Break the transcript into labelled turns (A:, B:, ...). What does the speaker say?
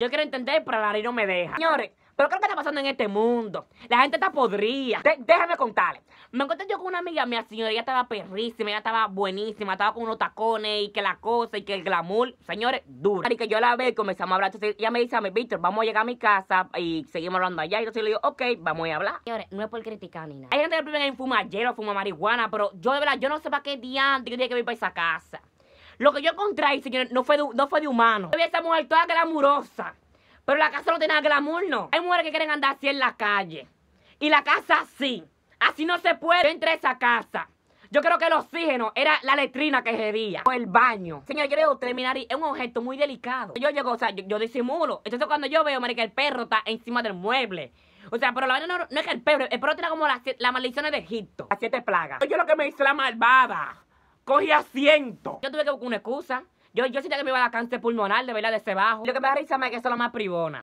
A: Yo quiero entender, pero la nariz no me deja. Señores, pero ¿qué es lo que está pasando en este mundo? La gente está podrida. déjame contarles. Me encontré yo con una amiga mía, señora, ella estaba perrísima, ella estaba buenísima, estaba con unos tacones y que la cosa y que el glamour. Señores, duro. Y que yo la ve y comenzamos a hablar. Entonces ella me dice a mí, Víctor, vamos a llegar a mi casa y seguimos hablando allá. Y entonces le digo, ok, vamos a hablar.
B: Señores, no es por criticar ni nada.
A: Hay gente que vive en fuma hielo, fuma marihuana, pero yo de verdad, yo no sé para qué día yo que ir para esa casa. Lo que yo encontré, señor, no fue de, no fue de humano. Yo vi a esa mujer toda glamurosa. Pero la casa no tenía glamour, no. Hay mujeres que quieren andar así en la calle. Y la casa así. Así no se puede. Entre esa casa. Yo creo que el oxígeno era la letrina que hería. O el baño. Señor, yo terminar digo es un objeto muy delicado. Yo llego, o sea, yo, disimulo. Entonces cuando yo veo, marica, el perro está encima del mueble. O sea, pero la verdad no, es que el perro, el perro tiene como las, maldiciones de Egipto. Las siete plagas. Yo lo que me hice la malvada cogí asiento. Yo tuve que buscar una excusa. Yo, yo sentía que me iba a dar cáncer pulmonar, de verdad, de ese bajo. Lo que me da risa es que eso es la más privona.